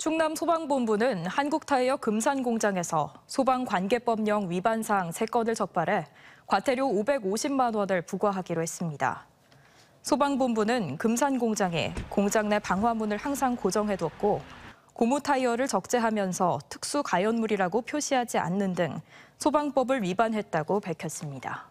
충남 소방본부는 한국타이어 금산 공장에서 소방관계법령 위반 사항 3건을 적발해 과태료 550만 원을 부과하기로 했습니다. 소방본부는 금산 공장에 공장 내 방화문을 항상 고정해뒀고 고무 타이어를 적재하면서 특수 가연물이라고 표시하지 않는 등 소방법을 위반했다고 밝혔습니다.